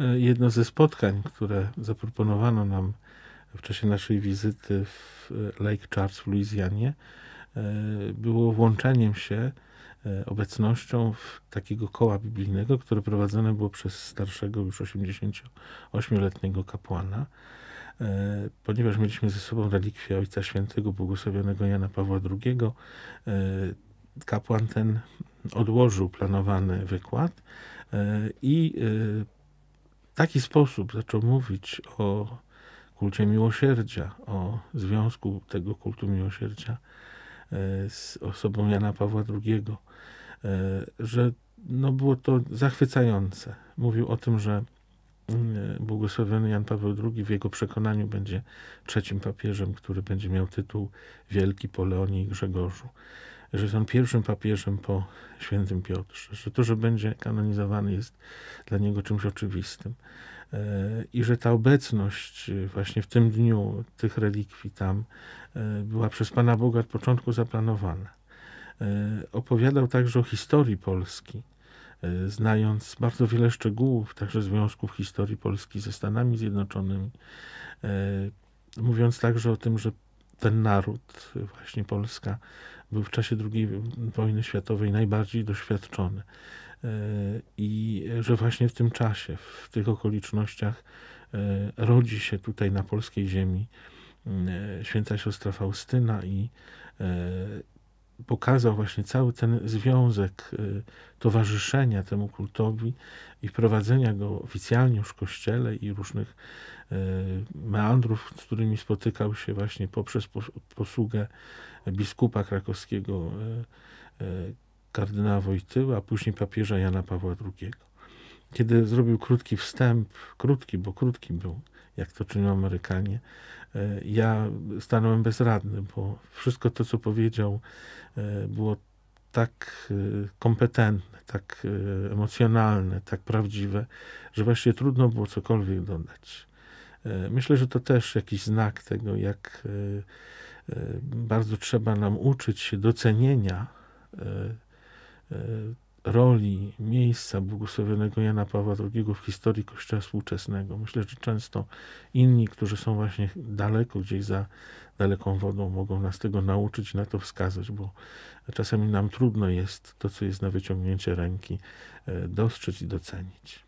E, jedno ze spotkań, które zaproponowano nam w czasie naszej wizyty w e, Lake Charles w Luizjanie, e, było włączeniem się obecnością w takiego koła biblijnego, które prowadzone było przez starszego już 88-letniego kapłana. Ponieważ mieliśmy ze sobą relikwie Ojca Świętego Błogosławionego Jana Pawła II, kapłan ten odłożył planowany wykład i taki sposób zaczął mówić o kulcie miłosierdzia, o związku tego kultu miłosierdzia e, z osobą Jana Pawła II, e, że no było to zachwycające. Mówił o tym, że mm, błogosławiony Jan Paweł II w jego przekonaniu będzie trzecim papieżem, który będzie miał tytuł Wielki Poleonie i Grzegorzu że jest on pierwszym papieżem po świętym Piotrze, że to, że będzie kanonizowany jest dla niego czymś oczywistym e, i że ta obecność e, właśnie w tym dniu tych relikwii tam e, była przez Pana Boga od początku zaplanowana. Opowiadał także o historii Polski, znając bardzo wiele szczegółów, także związków historii Polski ze Stanami Zjednoczonymi, mówiąc także o tym, że ten naród, właśnie Polska, był w czasie II wojny światowej najbardziej doświadczony. E, I że właśnie w tym czasie, w tych okolicznościach e, rodzi się tutaj na polskiej ziemi e, święta siostra Faustyna i, pokazał właśnie cały ten związek y, towarzyszenia temu kultowi i prowadzenia go oficjalnie już w kościele i różnych y, meandrów, z którymi spotykał się właśnie poprzez posługę biskupa krakowskiego y, kardynała Wojtyła, a później papieża Jana Pawła II. Kiedy zrobił krótki wstęp, krótki, bo krótki był, jak to czynią Amerykanie. E, ja stanąłem bezradny, bo wszystko to, co powiedział, e, było tak e, kompetentne, tak emocjonalne, tak prawdziwe, że właściwie trudno było cokolwiek dodać. Myślę, że to też jakiś znak tego, jak bardzo trzeba nam uczyć się docenienia roli miejsca błogosławionego Jana Pawła II w historii Kościoła współczesnego. Myślę, że często inni, którzy są właśnie daleko, gdzieś za daleką wodą, mogą nas tego nauczyć, na to wskazać, bo czasami nam trudno jest to, co jest na wyciągnięcie ręki, e, dostrzec i docenić.